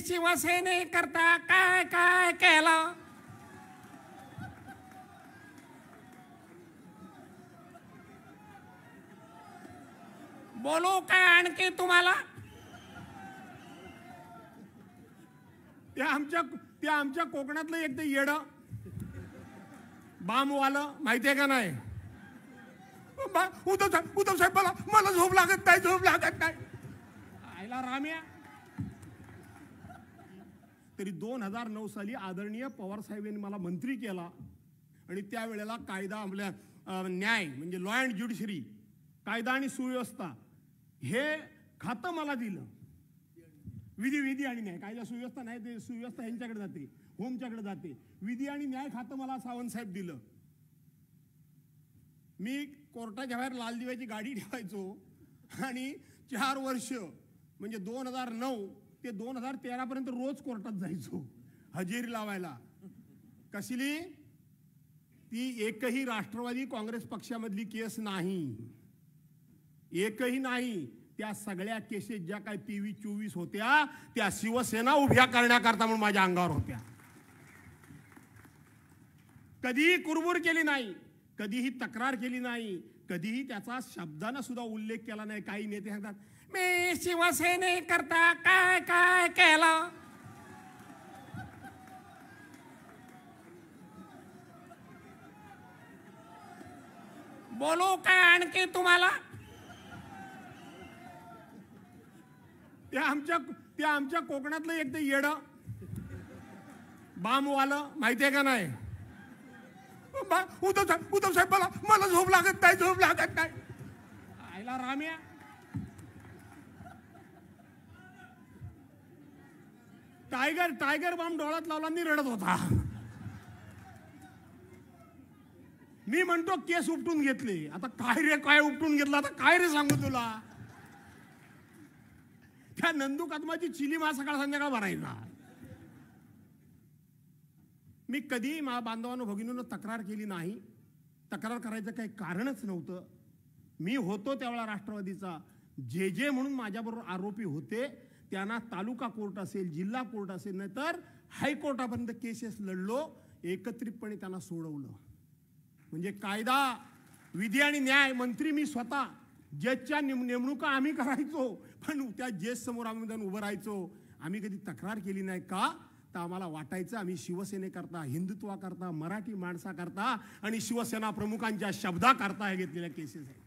शिवसेने करता काय काय केलं बोलू काय आणखी तुम्हाला ते आमच्या ते आमच्या कोकणातलं ते येड बामवालं माहितीये का नाही उद्धव साहेब उद्धव साहेब मला मला झोप लागत नाही झोप लागत नाही आयला राम्या तरी दोन हजार नऊ साली आदरणीय पवारसाहेब यांनी मला मंत्री केला आणि त्यावेळेला कायदा आपल्या न्याय म्हणजे लॉ अँड ज्युडिशरी कायदा आणि सुव्यवस्था हे खातं मला दिलं विधी विधी आणि न्याय कायदा सुव्यवस्था नाही ते सुव्यवस्था यांच्याकडे जाते होमच्याकडे जाते विधी आणि न्याय खातं मला साहेब दिलं मी कोर्टाच्या बाहेर लाल दिव्याची गाडी ठेवायचो आणि चार वर्ष म्हणजे दोन हजार नऊ ते दोन हजार तेरा पर्यंत रोज कोर्टात जायचो हजेरी लावायला कसली ती एकही राष्ट्रवादी काँग्रेस पक्षामधली केस नाही एकही नाही त्या सगळ्या केसेस ज्या काय तेवीस चोवीस होत्या त्या शिवसेना उभ्या करण्याकरता म्हणून माझ्या अंगावर होत्या कधीही कुरबूर केली नाही कधीही तक्रार केली नाही कधीही त्याचा शब्दानं सुद्धा उल्लेख केला नाही काही नेते सांगतात मी शिवसेने करता काय काय केलं बोलू काय आणखी तुम्हाला ते आमच्या ते आमच्या कोकणातलं एकदा येड बामवालं माहितीये का नाही उद्धव साहेब उद्धव साहेब मला मला झोप लागत नाही झोप लागत नाही आयला राम्या टायगर टायगर बॉम्ब डोळ्यात लावला मी रडत होता मी म्हणतो केस उपटून घेतली आता काय रे काय उपटून घेतला आता काय रे सांगू तुला त्या नंदू कदमाची चिली मा सकाळ संध्याकाळ भरायचा मी कधी मा बांधवानं भगिनीनं तक्रार केली नाही तक्रार करायचं काही कारणच नव्हतं मी होतो त्यावेळा राष्ट्रवादीचा जे जे म्हणून माझ्याबरोबर आरोपी होते त्यांना तालुका कोर्ट असेल जिल्हा कोर्ट असेल नाही तर हायकोर्टापर्यंत केसेस लढलो एकत्रितपणे त्यांना सोडवलं म्हणजे कायदा विधी आणि न्याय मंत्री मी स्वतः जजच्या नेम नेमणुका आम्ही करायचो पण त्या जज समोर आम्ही उभं राहायचो आम्ही कधी तक्रार केली नाही का तर आम्हाला वाटायचं आम्ही शिवसेनेकरता हिंदुत्वाकरता मराठी माणसाकरता आणि शिवसेना प्रमुखांच्या शब्दाकरता हे घेतलेल्या केसेस आहेत